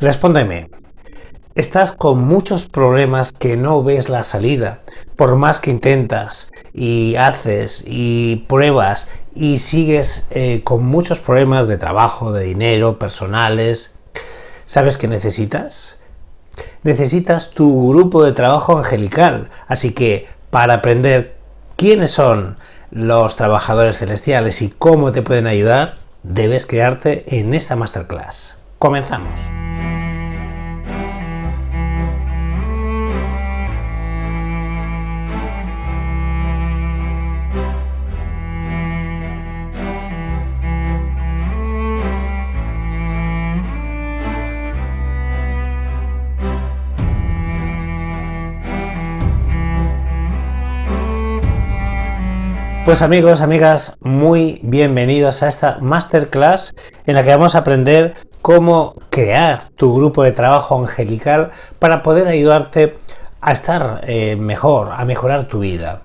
Respóndeme. Estás con muchos problemas que no ves la salida, por más que intentas y haces y pruebas y sigues eh, con muchos problemas de trabajo, de dinero, personales. ¿Sabes qué necesitas? Necesitas tu grupo de trabajo angelical. Así que para aprender quiénes son los trabajadores celestiales y cómo te pueden ayudar, debes quedarte en esta masterclass. Comenzamos. Pues amigos, amigas, muy bienvenidos a esta masterclass en la que vamos a aprender cómo crear tu grupo de trabajo angelical para poder ayudarte a estar eh, mejor, a mejorar tu vida.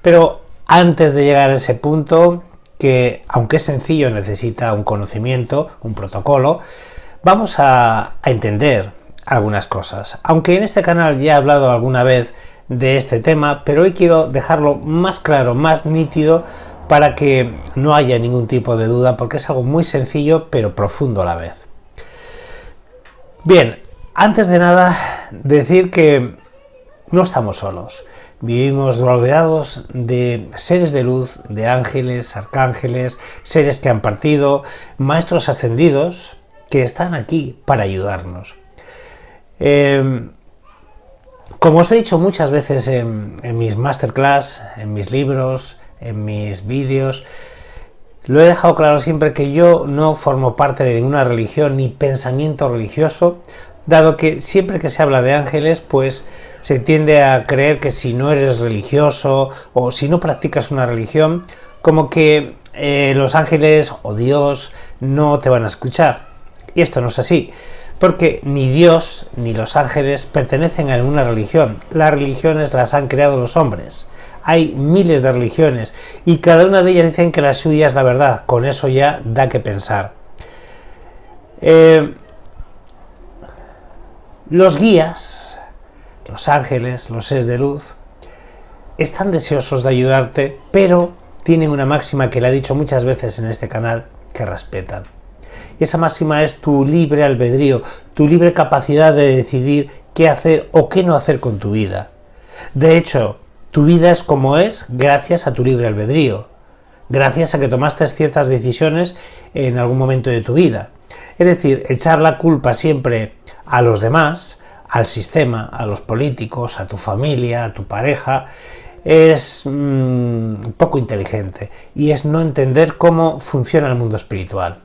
Pero antes de llegar a ese punto, que aunque es sencillo, necesita un conocimiento, un protocolo, vamos a entender algunas cosas. Aunque en este canal ya he hablado alguna vez de este tema, pero hoy quiero dejarlo más claro, más nítido para que no haya ningún tipo de duda, porque es algo muy sencillo pero profundo a la vez. Bien, antes de nada, decir que no estamos solos. Vivimos rodeados de seres de luz, de ángeles, arcángeles, seres que han partido, maestros ascendidos que están aquí para ayudarnos. Em, como os he dicho muchas veces en mis masterclass, en mis libros, en mis vídeos. Lo he dejado claro siempre que yo no formo parte de ninguna religión ni pensamiento religioso, dado que siempre que se habla de ángeles, pues se tiende a creer que si no eres religioso o si no practicas una religión, como que eh, los ángeles o Dios no te van a escuchar. Y esto no es así, porque ni Dios ni los ángeles pertenecen a ninguna religión. Las religiones las han creado los hombres hay miles de religiones y cada una de ellas dicen que la suya es la verdad. Con eso ya da que pensar. Eh, los guías, los ángeles, los seres de luz, están deseosos de ayudarte, pero tienen una máxima que le he dicho muchas veces en este canal, que respetan. Y esa máxima es tu libre albedrío, tu libre capacidad de decidir qué hacer o qué no hacer con tu vida. De hecho, tu vida es como es gracias a tu libre albedrío, gracias a que tomaste ciertas decisiones en algún momento de tu vida. Es decir, echar la culpa siempre a los demás, al sistema, a los políticos, a tu familia, a tu pareja, es mm, poco inteligente y es no entender cómo funciona el mundo espiritual.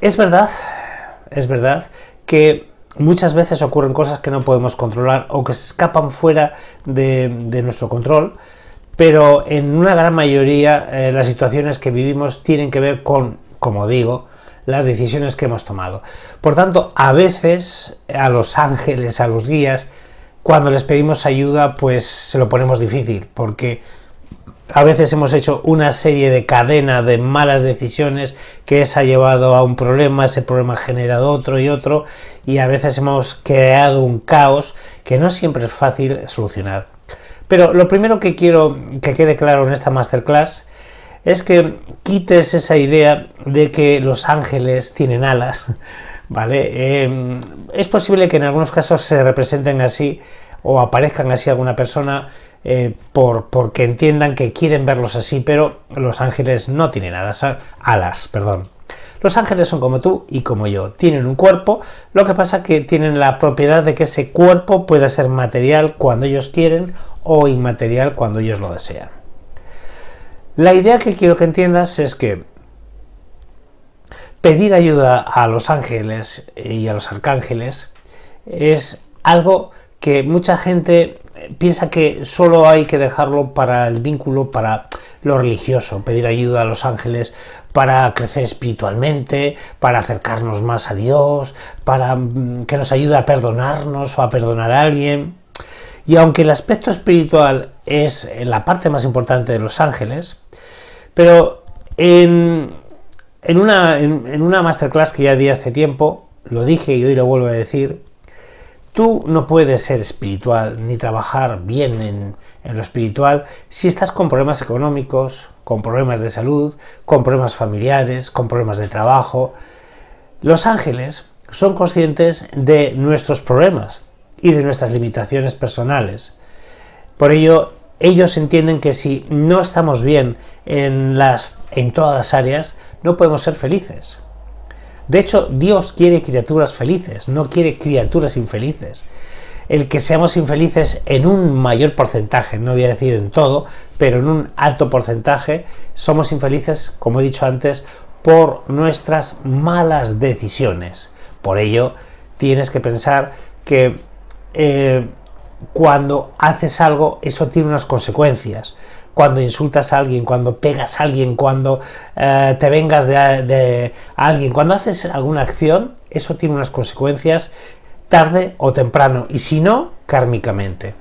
Es verdad, es verdad que muchas veces ocurren cosas que no podemos controlar o que se escapan fuera de, nuestro control, pero en una gran mayoría eh, las situaciones que vivimos tienen que ver con, como digo, las decisiones que hemos tomado. Por tanto, a veces a los ángeles, a los guías, cuando les pedimos ayuda, pues se lo ponemos difícil, porque a veces hemos hecho una serie de cadena de malas decisiones que esa ha llevado a un problema, ese problema ha generado otro y otro, y a veces hemos creado un caos que no siempre es fácil solucionar. Pero lo primero que quiero que quede claro en esta masterclass es que quites esa idea de que los ángeles tienen alas, ¿vale? Em, es posible que en algunos casos se representen así o aparezcan así alguna persona eh, por, porque entiendan que quieren verlos así, pero los ángeles no tienen alas, perdón. Los ángeles son como tú y como yo, tienen un cuerpo, lo que pasa que tienen la propiedad de que ese cuerpo pueda ser material cuando ellos quieren o inmaterial cuando ellos lo desean. La idea que quiero que entiendas es que pedir ayuda a los ángeles y a los arcángeles es algo que mucha gente piensa que solo hay que dejarlo para el vínculo, para lo religioso, pedir ayuda a los ángeles para crecer espiritualmente, para acercarnos más a Dios, para mm, que nos ayude a perdonarnos o a perdonar a alguien. Y aunque el aspecto espiritual es la parte más importante de los ángeles, pero en, una, una masterclass que ya di hace tiempo, lo dije y hoy lo vuelvo a decir, Tú no puedes ser espiritual ni trabajar bien en, lo espiritual si estás con problemas económicos, con problemas de salud, con problemas familiares, con problemas de trabajo. Los ángeles son conscientes de nuestros problemas y de nuestras limitaciones personales. Por ello, ellos entienden que si no estamos bien en todas las áreas, no podemos ser felices. De hecho, Dios quiere criaturas felices, no quiere criaturas infelices. El que seamos infelices en un mayor porcentaje, no voy a decir en todo, pero en un alto porcentaje, somos infelices, como he dicho antes, por nuestras malas decisiones. Por ello, tienes que pensar que eh, cuando haces algo, eso tiene unas consecuencias cuando insultas a alguien, cuando pegas a alguien, cuando eh, te vengas de, alguien, cuando haces alguna acción, eso tiene unas consecuencias tarde o temprano, y si no, kármicamente.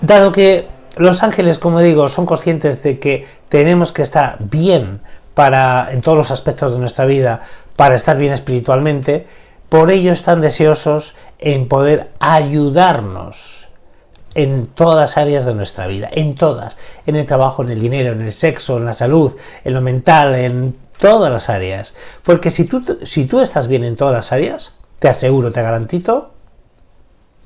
Dado que los ángeles, como digo, son conscientes de que tenemos que estar bien para en todos los aspectos de nuestra vida, para estar bien espiritualmente, por ello están deseosos en poder ayudarnos en todas áreas de nuestra vida, en todas, en el trabajo, en el dinero, en el sexo, en la salud, en lo mental, en todas las áreas. Porque si tú, si tú estás bien en todas las áreas, te aseguro, te garantizo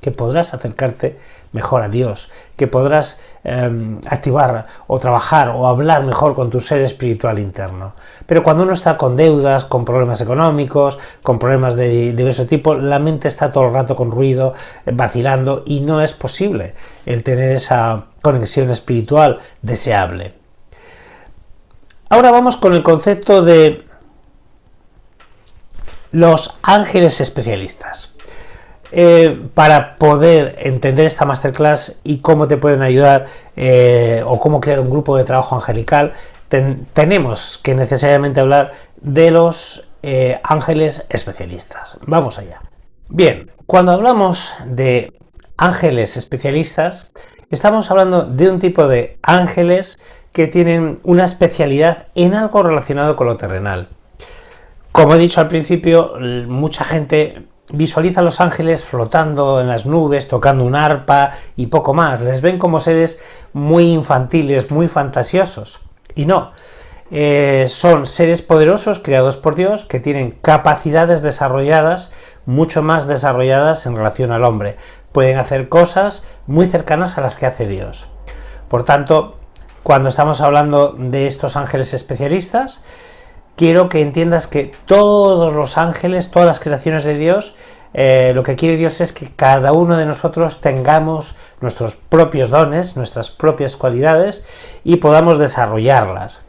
que podrás acercarte mejor a Dios, que podrás em, activar o trabajar o hablar mejor con tu ser espiritual interno. Pero cuando uno está con deudas, con problemas económicos, con problemas de diverso tipo, la mente está todo el rato con ruido, eh, vacilando y no es posible el tener esa conexión espiritual deseable. Ahora vamos con el concepto de los ángeles especialistas. Eh, para poder entender esta masterclass y cómo te pueden ayudar eh, o cómo crear un grupo de trabajo angelical, tenemos que necesariamente hablar de los eh, ángeles especialistas. Vamos allá. Bien, cuando hablamos de ángeles especialistas, estamos hablando de un tipo de ángeles que tienen una especialidad en algo relacionado con lo terrenal. Como he dicho al principio, mucha gente visualiza a los ángeles flotando en las nubes, tocando un arpa y poco más. Les ven como seres muy infantiles, muy fantasiosos. Y no, eh, son seres poderosos creados por Dios que tienen capacidades desarrolladas, mucho más desarrolladas en relación al hombre. Pueden hacer cosas muy cercanas a las que hace Dios. Por tanto, cuando estamos hablando de estos ángeles especialistas, quiero que entiendas que todos los ángeles, todas las creaciones de Dios, eh, lo que quiere Dios es que cada uno de nosotros tengamos nuestros propios dones, nuestras propias cualidades y podamos desarrollarlas.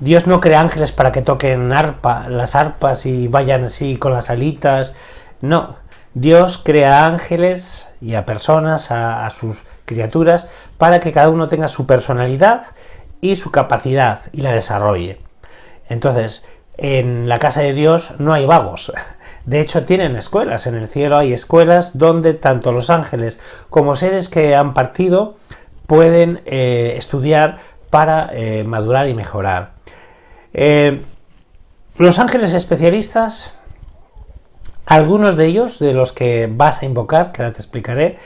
Dios no crea ángeles para que toquen arpa, las arpas y vayan así con las alitas. No, Dios crea ángeles y a personas, a sus criaturas, para que cada uno tenga su personalidad y su capacidad y la desarrolle. Entonces, en la casa de Dios no hay vagos. De hecho, tienen escuelas. En el cielo hay escuelas donde tanto los ángeles como seres que han partido pueden eh, estudiar para eh, madurar y mejorar. Eh, los ángeles especialistas, algunos de ellos, de los que vas a invocar, que ahora te explicaré,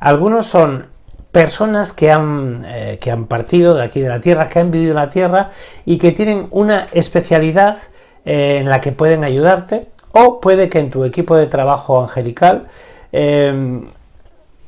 algunos son personas que han, eh, que han partido de aquí de la Tierra, que han vivido en la Tierra y que tienen una especialidad eh, en la que pueden ayudarte o puede que en tu equipo de trabajo angelical eh,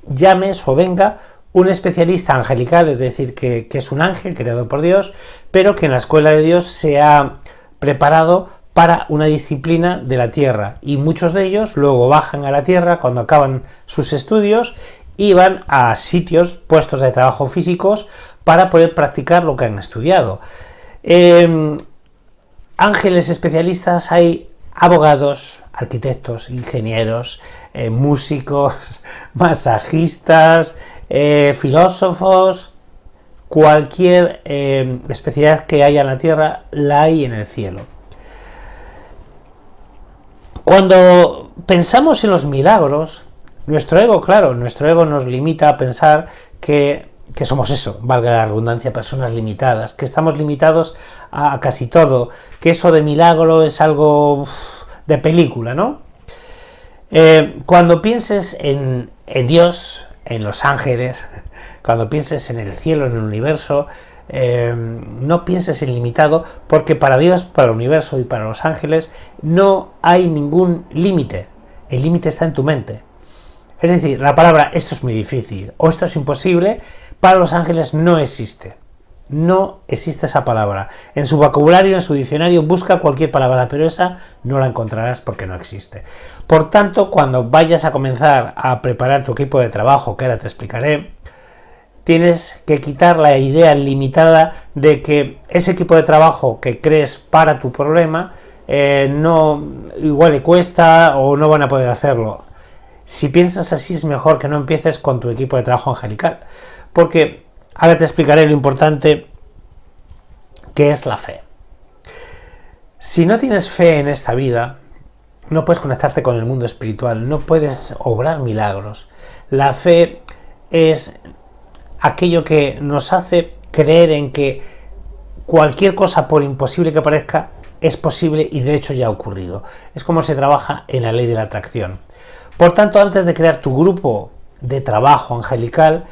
llames o venga un especialista angelical, es decir, que es un ángel creado por Dios, pero que en la escuela de Dios se ha preparado para una disciplina de la Tierra y muchos de ellos luego bajan a la Tierra cuando acaban sus estudios iban a sitios, puestos de trabajo físicos, para poder practicar lo que han estudiado. Em, ángeles especialistas hay abogados, arquitectos, ingenieros, eh, músicos, masajistas, eh, filósofos, cualquier em, especialidad que haya en la tierra, la hay en el cielo. Cuando pensamos en los milagros, nuestro ego, claro, nuestro ego nos limita a pensar que, que somos eso, valga la redundancia, personas limitadas, que estamos limitados a, casi todo, que eso de milagro es algo de película, ¿no? Eh, cuando pienses en, en, Dios, en los ángeles, cuando pienses en el cielo, en el universo, eh, no pienses en limitado, porque para Dios, para el universo y para los ángeles no hay ningún límite. El límite está en tu mente. Es decir, la palabra esto es muy difícil o esto es imposible, para los ángeles no existe. No existe esa palabra. En su vocabulario, en su diccionario, busca cualquier palabra, pero esa no la encontrarás porque no existe. Por tanto, cuando vayas a comenzar a preparar tu equipo de trabajo, que ahora te explicaré, tienes que quitar la idea limitada de que ese equipo de trabajo que crees para tu problema eh, no igual le cuesta o no van a poder hacerlo. Si piensas así es mejor que no empieces con tu equipo de trabajo angelical, porque ahora te explicaré lo importante que es la fe. Si no tienes fe en esta vida, no puedes conectarte con el mundo espiritual, no puedes obrar milagros. La fe es aquello que nos hace creer en que cualquier cosa, por imposible que parezca, es posible y de hecho ya ha ocurrido. Es como se trabaja en la ley de la atracción. Por tanto, antes de crear tu grupo de trabajo angelical,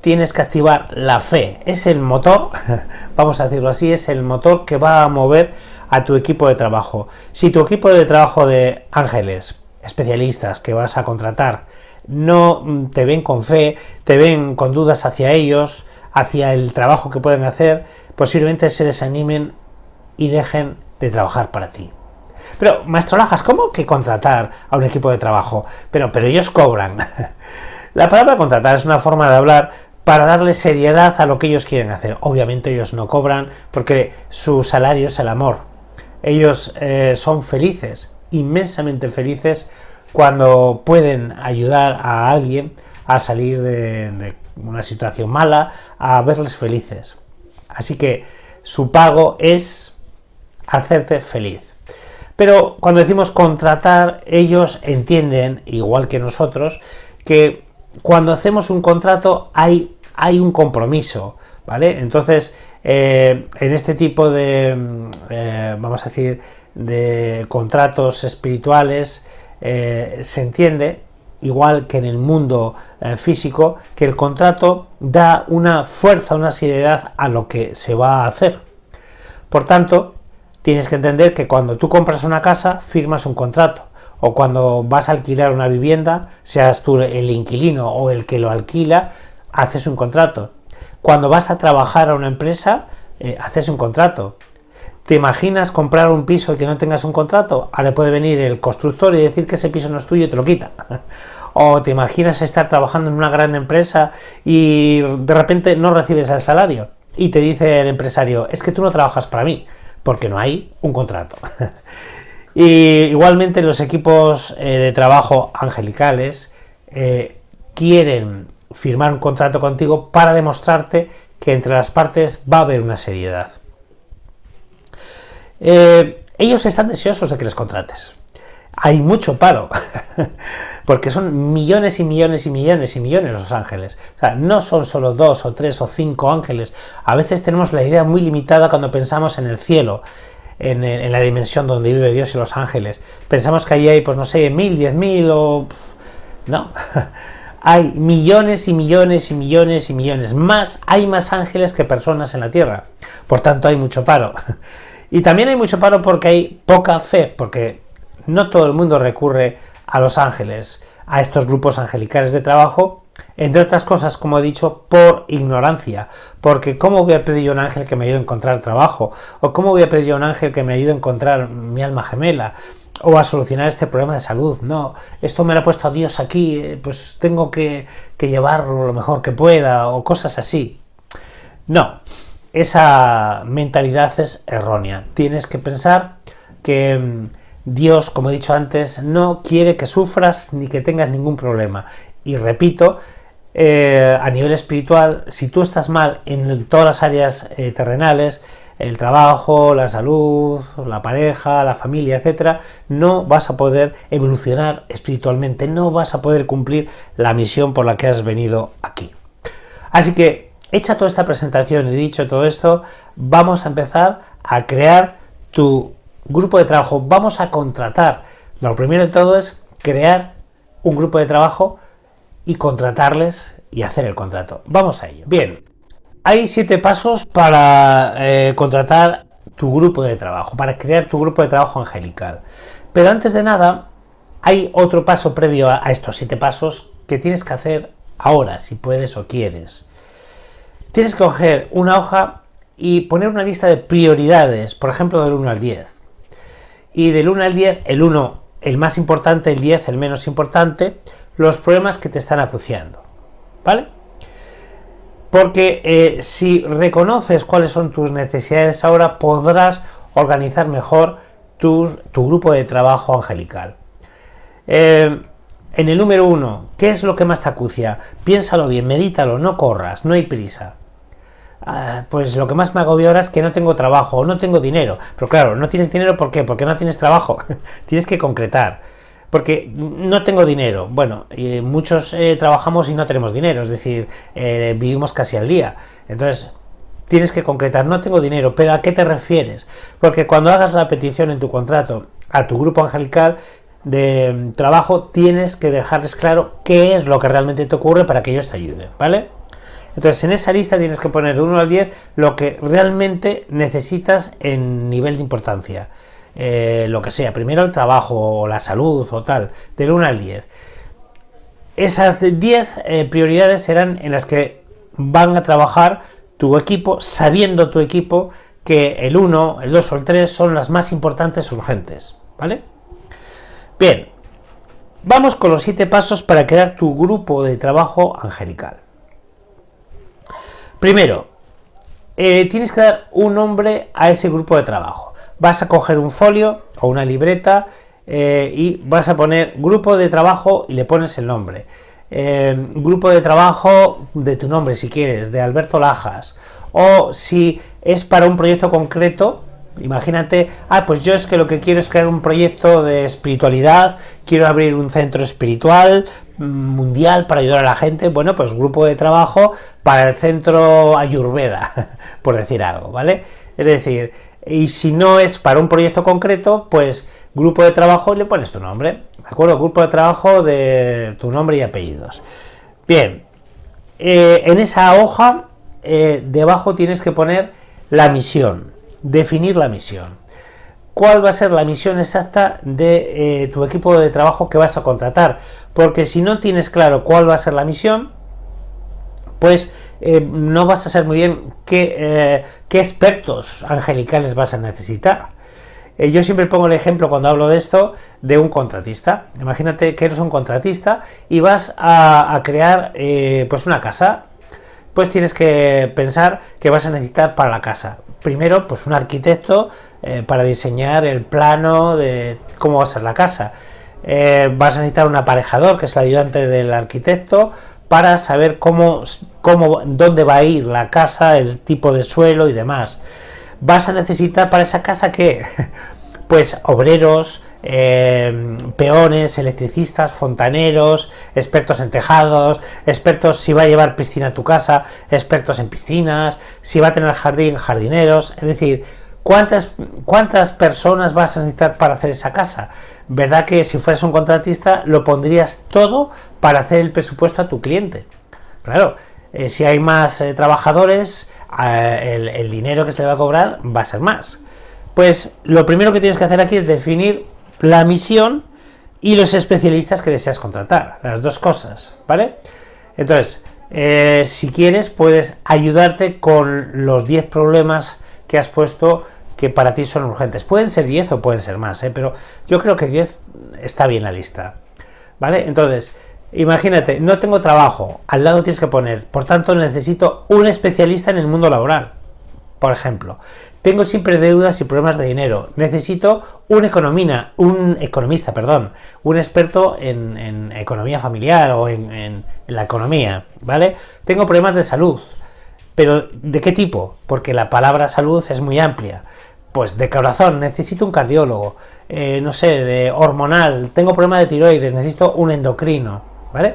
tienes que activar la fe. Es el motor, vamos a decirlo así, es el motor que va a mover a tu equipo de trabajo. Si tu equipo de trabajo de ángeles, especialistas que vas a contratar, no mm, te ven con fe, te ven con dudas hacia ellos, hacia el trabajo que pueden hacer, posiblemente se desanimen y dejen de trabajar para ti. Pero, maestro Lajas, ¿cómo que contratar a un equipo de trabajo? Pero, pero ellos cobran. La palabra contratar es una forma de hablar para darle seriedad a lo que ellos quieren hacer. Obviamente ellos no cobran porque su salario es el amor. Ellos eh, son felices, inmensamente felices, cuando pueden ayudar a alguien a salir de una situación mala, a verles felices. Así que su pago es hacerte feliz. Pero cuando decimos contratar, ellos entienden, igual que nosotros, que cuando hacemos un contrato hay, hay un compromiso, ¿vale? Entonces, eh, en este tipo de, mm, eh, vamos a decir, de contratos espirituales, eh, se entiende, igual que en el mundo físico, que el contrato da una fuerza, una seriedad a lo que se va a hacer. Por tanto, Tienes que entender que cuando tú compras una casa, firmas un contrato. O cuando vas a alquilar una vivienda, seas tú el inquilino o el que lo alquila, haces un contrato. Cuando vas a trabajar a una empresa, eh, haces un contrato. ¿Te imaginas comprar un piso y que no tengas un contrato? a le puede venir el constructor y decir que ese piso no es tuyo y te lo quita. O te imaginas estar trabajando en una gran empresa y de repente no recibes el salario y te dice el empresario, es que tú no trabajas para mí, porque no hay un contrato. y igualmente los equipos eh, de trabajo angelicales eh, quieren firmar un contrato contigo para demostrarte que entre las partes va a haber una seriedad. Eh, ellos están deseosos de que les contrates hay mucho paro, porque son millones y millones y millones y millones los ángeles. O sea, no son solo dos o tres o cinco ángeles. A veces tenemos la idea muy limitada cuando pensamos en el cielo, en, la dimensión donde vive Dios y los ángeles. Pensamos que ahí hay, pues no sé, mil, diez mil o... No. hay millones y millones y millones y millones más, hay más ángeles que personas en la Tierra. Por tanto, hay mucho paro. Y también hay mucho paro porque hay poca fe, porque no todo el mundo recurre a los ángeles, a estos grupos angelicales de trabajo, entre otras cosas, como he dicho, por ignorancia, porque ¿cómo voy a pedir a un ángel que me ayude a encontrar trabajo? ¿O cómo voy a pedir a un ángel que me ayude a encontrar mi alma gemela? o a solucionar este problema de salud. No, esto me lo ha puesto a Dios aquí, eh, pues tengo que, llevarlo lo mejor que pueda o cosas así. No, esa mentalidad es errónea. Tienes que pensar que mm, Dios, como he dicho antes, no quiere que sufras ni que tengas ningún problema. Y repito, eh, a nivel espiritual, si tú estás mal en todas las áreas eh, terrenales, el trabajo, la salud, la pareja, la familia, etcétera, no vas a poder evolucionar espiritualmente, no vas a poder cumplir la misión por la que has venido aquí. Así que, hecha toda esta presentación y dicho todo esto, vamos a empezar a crear tu grupo de trabajo, vamos a contratar. Lo primero de todo es crear un grupo de trabajo y contratarles y hacer el contrato. Vamos a ello. Bien, hay siete pasos para eh, contratar tu grupo de trabajo, para crear tu grupo de trabajo angelical. Pero antes de nada, hay otro paso previo a, a estos siete pasos que tienes que hacer ahora, si puedes o quieres. Tienes que coger una hoja y poner una lista de prioridades, por ejemplo, del 1 al 10 y del 1 al 10, el 1 el más importante, el 10 el menos importante, los problemas que te están acuciando. ¿Vale? Porque eh, si reconoces cuáles son tus necesidades ahora, podrás organizar mejor tu, grupo de trabajo angelical. Eh, en el número 1, ¿qué es lo que más te acucia? Piénsalo bien, medítalo, no corras, no hay prisa. Ah, pues lo que más me agobia ahora es que no tengo trabajo o no tengo dinero. Pero claro, no tienes dinero, ¿por Porque no tienes trabajo. tienes que concretar. Porque no tengo dinero. Bueno, muchos eh, trabajamos y no tenemos dinero, es decir, eh, vivimos casi al día. Entonces, tienes que concretar, no tengo dinero, pero ¿a qué te refieres? Porque cuando hagas la petición en tu contrato a tu grupo angelical, de mm, trabajo tienes que dejarles claro qué es lo que realmente te ocurre para que ellos te ayuden, ¿vale? Entonces, en esa lista tienes que poner de 1 al 10 lo que realmente necesitas en nivel de importancia. Eh, lo que sea, primero el trabajo o la salud o tal, del 1 al 10. Esas 10 eh, prioridades serán en las que van a trabajar tu equipo, sabiendo tu equipo que el 1, el 2 o el 3 son las más importantes urgentes. ¿Vale? Bien, vamos con los 7 pasos para crear tu grupo de trabajo angelical. Primero, eh, tienes que dar un nombre a ese grupo de trabajo. Vas a coger un folio o una libreta eh, y vas a poner grupo de trabajo y le pones el nombre. Eh, grupo de trabajo de tu nombre, si quieres, de Alberto Lajas. O si es para un proyecto concreto, imagínate, ah, pues yo es que lo que quiero es crear un proyecto de espiritualidad, quiero abrir un centro espiritual, mundial para ayudar a la gente, bueno, pues grupo de trabajo para el centro Ayurveda, por decir algo, ¿vale? Es decir, y si no es para un proyecto concreto, pues grupo de trabajo y le pones tu nombre, ¿de acuerdo? Grupo de trabajo de tu nombre y apellidos. Bien, eh, en esa hoja eh, debajo tienes que poner la misión, definir la misión cuál va a ser la misión exacta de eh, tu equipo de trabajo que vas a contratar. Porque si no tienes claro cuál va a ser la misión, pues eh, no vas a saber muy bien qué, eh, expertos angelicales vas a necesitar. yo siempre pongo el ejemplo cuando hablo de esto de un contratista. Imagínate que eres un contratista y vas a, a crear pues una casa. Pues tienes que pensar que vas a necesitar para la casa primero pues un arquitecto eh, para diseñar el plano de cómo va a ser la casa. Eh, vas a necesitar un aparejador, que es el ayudante del arquitecto, para saber cómo, cómo, dónde va a ir la casa, el tipo de suelo y demás. Vas a necesitar para esa casa que pues obreros, eh, peones, electricistas, fontaneros, expertos en tejados, expertos si va a llevar piscina a tu casa, expertos en piscinas, si va a tener jardín, jardineros, es decir, ¿cuántas, cuántas personas vas a necesitar para hacer esa casa? ¿Verdad que si fueras un contratista lo pondrías todo para hacer el presupuesto a tu cliente? Claro, eh, si hay más eh, trabajadores, el, el dinero que se le va a cobrar va a ser más. Pues lo primero que tienes que hacer aquí es definir la misión y los especialistas que deseas contratar, las dos cosas, ¿vale? Entonces, eh, si quieres, puedes ayudarte con los 10 problemas que has puesto que para ti son urgentes. Pueden ser 10 o pueden ser más, ¿eh? pero yo creo que 10 está bien la lista, ¿vale? Entonces, imagínate, no tengo trabajo, al lado tienes que poner, por tanto necesito un especialista en el mundo laboral, por ejemplo. Tengo siempre deudas y problemas de dinero. Necesito un economina, un economista, perdón, un experto en, economía familiar o en, la economía, ¿vale? Tengo problemas de salud. Pero ¿de qué tipo? Porque la palabra salud es muy amplia. Pues de corazón, necesito un cardiólogo, eh, no sé, de hormonal, tengo problemas de tiroides, necesito un endocrino, ¿vale?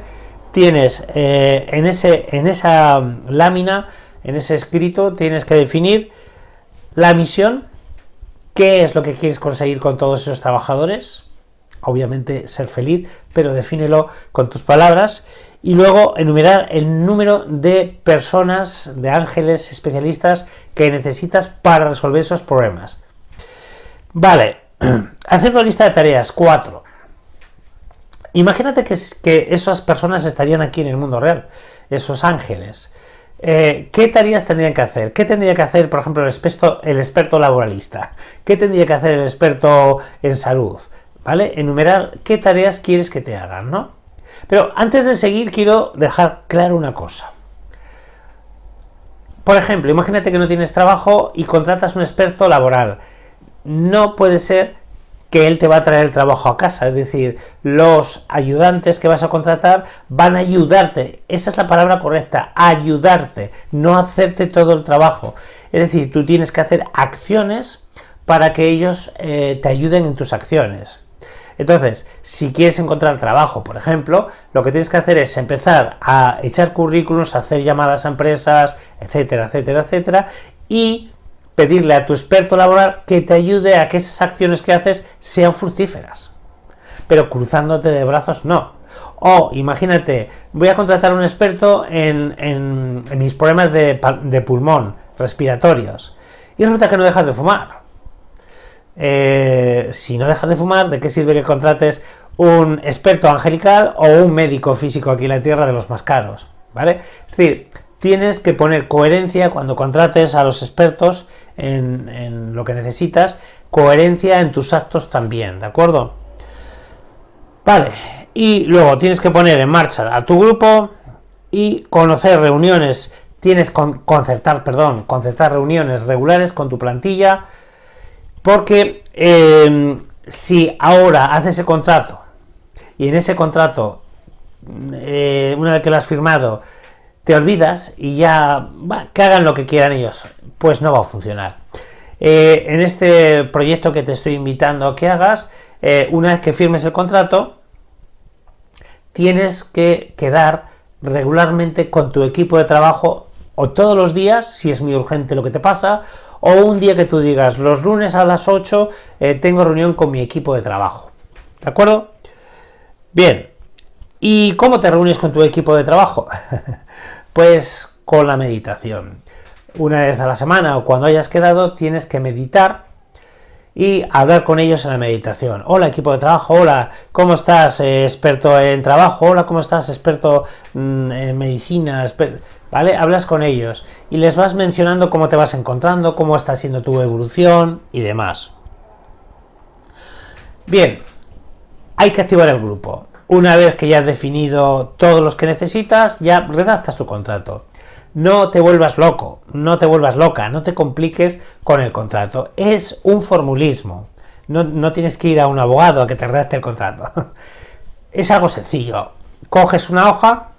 Tienes eh, en, ese, en esa mm, lámina, en ese escrito, tienes que definir la misión, ¿qué es lo que quieres conseguir con todos esos trabajadores? Obviamente ser feliz, pero defínelo con tus palabras. Y luego enumerar el número de personas, de ángeles, especialistas que necesitas para resolver esos problemas. Vale, hacer una lista de tareas, cuatro. Imagínate que, que esas personas estarían aquí en el mundo real, esos ángeles. Eh, ¿qué tareas tendrían que hacer? ¿Qué tendría que hacer, por ejemplo, el experto, el experto laboralista? ¿Qué tendría que hacer el experto en salud? ¿Vale? Enumerar qué tareas quieres que te hagan, ¿no? Pero antes de seguir quiero dejar claro una cosa. Por ejemplo, imagínate que no tienes trabajo y contratas un experto laboral. No puede ser que él te va a traer el trabajo a casa, es decir, los ayudantes que vas a contratar van a ayudarte, esa es la palabra correcta, ayudarte, no hacerte todo el trabajo. Es decir, tú tienes que hacer acciones para que ellos eh, te ayuden en tus acciones. Entonces, si quieres encontrar trabajo, por ejemplo, lo que tienes que hacer es empezar a echar currículums, hacer llamadas a empresas, etcétera, etcétera, etcétera, y pedirle a tu experto laboral que te ayude a que esas acciones que haces sean fructíferas. Pero cruzándote de brazos no. O imagínate, voy a contratar a un experto en, mis problemas de, pulmón, respiratorios. Y resulta que no dejas de fumar. Eh, si no dejas de fumar, ¿de qué sirve que contrates un experto angelical o un médico físico aquí en la Tierra de los más caros? ¿Vale? Es decir, tienes que poner coherencia cuando contrates a los expertos en, lo que necesitas, coherencia en tus actos también, ¿de acuerdo? Vale, y luego tienes que poner en marcha a tu grupo y conocer reuniones, tienes con, concertar, perdón, concertar reuniones regulares con tu plantilla, porque em, si ahora haces ese contrato y en ese contrato, eh, una vez que lo has firmado, te olvidas y ya que hagan lo que quieran ellos. Pues no va a funcionar. Eh, en este proyecto que te estoy invitando a que hagas, eh, una vez que firmes el contrato, tienes que quedar regularmente con tu equipo de trabajo o todos los días, si es muy urgente lo que te pasa, o un día que tú digas, los lunes a las 8 eh, tengo reunión con mi equipo de trabajo. ¿De acuerdo? Bien. ¿Y cómo te reúnes con tu equipo de trabajo? Pues con la meditación. Una vez a la semana o cuando hayas quedado tienes que meditar y hablar con ellos en la meditación. Hola equipo de trabajo, hola, ¿cómo estás eh, experto en trabajo? Hola, ¿cómo estás experto mm, en medicina? ¿Vale? Hablas con ellos y les vas mencionando cómo te vas encontrando, cómo está siendo tu evolución y demás. Bien, hay que activar el grupo. Una vez que ya has definido todos los que necesitas, ya redactas tu contrato. No te vuelvas loco, no te vuelvas loca, no te compliques con el contrato. Es un formulismo. No, tienes que ir a un abogado a que te redacte el contrato. Es algo sencillo. Coges una hoja,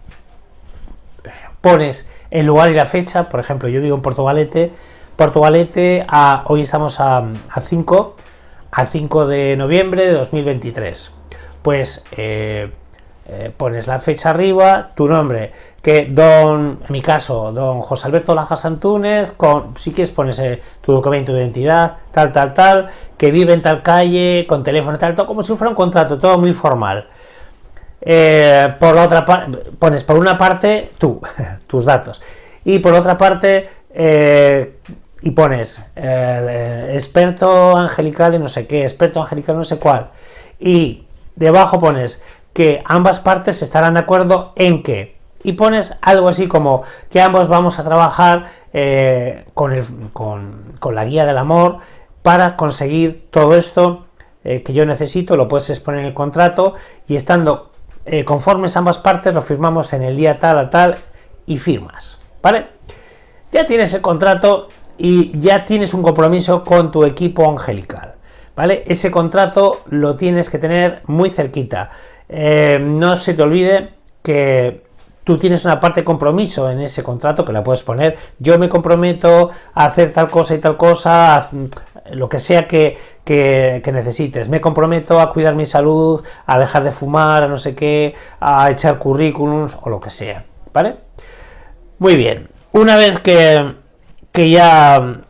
pones el lugar y la fecha, por ejemplo, yo vivo en Portugalete, Portugalete, a, hoy estamos a, a 5 de noviembre de 2023 pues eh, eh, pones la fecha arriba, tu nombre, que don, en mi caso, don José Alberto Lajas Antunes, con, si quieres pones eh, tu documento de identidad, tal, tal, tal, que vive en tal calle, con teléfono, tal, todo, como si fuera un contrato, todo muy formal. por la otra pones por una parte tú, tus datos, y por otra parte, y pones experto angelical y no sé qué, experto angelical no sé cuál, y debajo pones que ambas partes estarán de acuerdo en que y pones algo así como que ambos vamos a trabajar eh, con, la guía del amor para conseguir todo esto eh, que yo necesito, lo puedes exponer en el contrato y estando eh, conformes ambas partes lo firmamos en el día tal a tal y firmas, ¿vale? Ya tienes el contrato y ya tienes un compromiso con tu equipo angelical. ¿vale? Ese contrato lo tienes que tener muy cerquita. Eh, no se te olvide que tú tienes una parte de compromiso en ese contrato que la puedes poner. Yo me comprometo a hacer tal cosa y tal cosa, mm, lo que sea que, necesites. Me comprometo a cuidar mi salud, a dejar de fumar, a no sé qué, a echar currículums o lo que sea. ¿Vale? Muy bien. Una vez que ya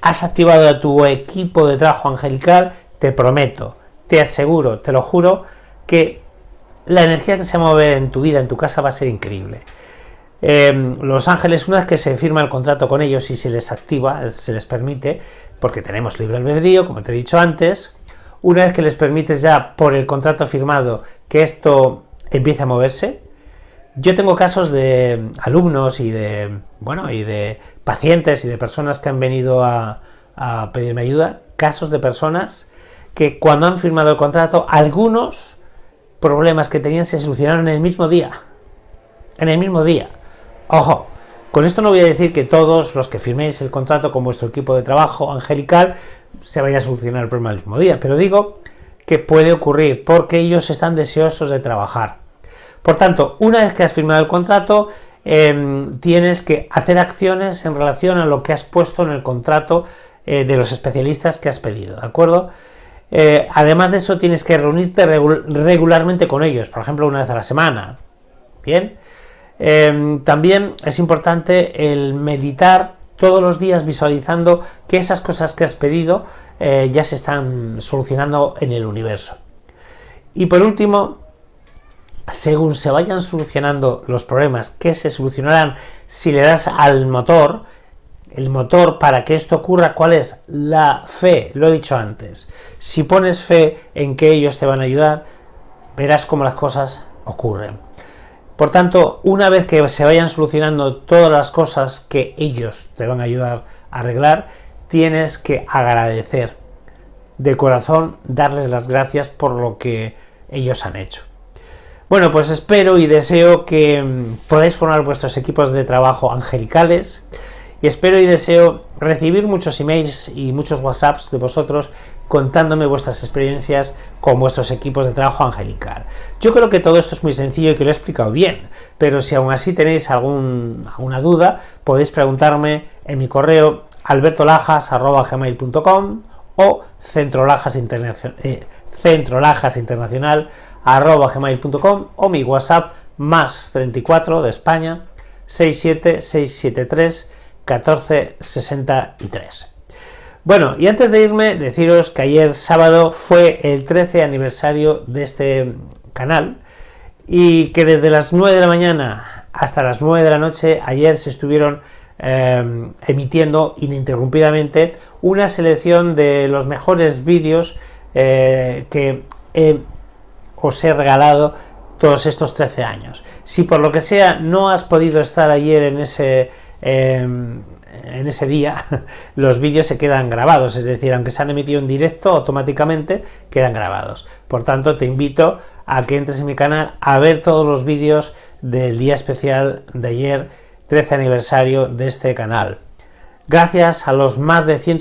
has activado a tu equipo de trabajo angelical, te prometo, te aseguro, te lo juro, que la energía que se mueve en tu vida, en tu casa, va a ser increíble. Em, los ángeles, una vez que se firma el contrato con ellos y se les activa, eh, se les permite, porque tenemos libre albedrío, como te he dicho antes, una vez que les permites ya por el contrato firmado que esto empiece a moverse, yo tengo casos de alumnos y de, bueno, y de pacientes y de personas que han venido a, pedirme ayuda, casos de personas que cuando han firmado el contrato, algunos problemas que tenían se solucionaron en el mismo día. En el mismo día. Ojo, con esto no voy a decir que todos los que firméis el contrato con vuestro equipo de trabajo angelical se vaya a solucionar el problema el mismo día, pero digo que puede ocurrir porque ellos están deseosos de trabajar. Por tanto, una vez que has firmado el contrato, Em, tienes que hacer acciones en relación a lo que has puesto en el contrato eh, de los especialistas que has pedido, ¿de acuerdo? Eh, además de eso, tienes que reunirte regularmente con ellos, por ejemplo, una vez a la semana. Bien. Em, también es importante el meditar todos los días visualizando que esas cosas que has pedido eh, ya se están solucionando en el universo. Y por último, según se vayan solucionando los problemas que se solucionarán si le das al motor, el motor para que esto ocurra, ¿cuál es? La fe, lo he dicho antes. Si pones fe en que ellos te van a ayudar, verás cómo las cosas ocurren. Por tanto, una vez que se vayan solucionando todas las cosas que ellos te van a ayudar a arreglar, tienes que agradecer de corazón, darles las gracias por lo que ellos han hecho. Bueno, pues espero y deseo que mm, podáis formar vuestros equipos de trabajo angelicales y espero y deseo recibir muchos emails y muchos WhatsApps de vosotros contándome vuestras experiencias con vuestros equipos de trabajo angelical. Yo creo que todo esto es muy sencillo y que lo he explicado bien, pero si aún así tenéis alguna duda, podéis preguntarme en mi correo albertolajas.gmail.com o centrolajas, eh, centrolajas internacional arroba gmail.com o mi WhatsApp más 34 de España 67673 1463. Bueno, y antes de irme, deciros que ayer sábado fue el 13 aniversario de este canal y que desde las 9 de la mañana hasta las 9 de la noche ayer se estuvieron em, emitiendo ininterrumpidamente una selección de los mejores vídeos eh, que he em, os he regalado todos estos 13 años. Si por lo que sea no has podido estar ayer en ese, em, en ese día, los vídeos se quedan grabados, es decir, aunque se han emitido en directo, automáticamente quedan grabados. Por tanto, te invito a que entres en mi canal a ver todos los vídeos del día especial de ayer, 13 aniversario de este canal. Gracias a los más de 100,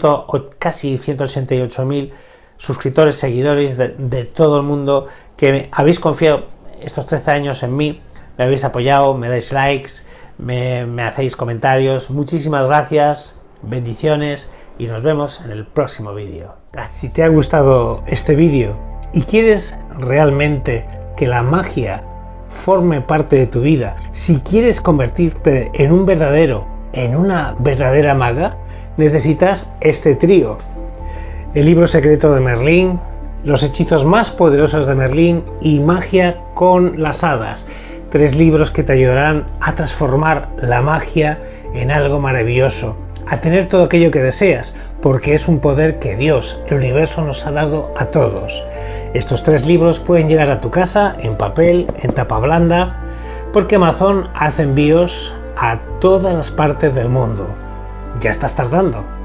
casi 188.000 suscriptores, seguidores de, todo el mundo que me, habéis confiado estos 13 años en mí, me habéis apoyado, me dais likes, me, me hacéis comentarios. Muchísimas gracias, bendiciones y nos vemos en el próximo vídeo. Si te ha gustado este vídeo y quieres realmente que la magia forme parte de tu vida, si quieres convertirte en un verdadero, en una verdadera maga, necesitas este trío el libro secreto de Merlín, los hechizos más poderosos de Merlín y magia con las hadas. Tres libros que te ayudarán a transformar la magia en algo maravilloso, a tener todo aquello que deseas, porque es un poder que Dios, el universo, nos ha dado a todos. Estos tres libros pueden llegar a tu casa en papel, en tapa blanda, porque Amazon hace envíos a todas las partes del mundo. Ya estás tardando.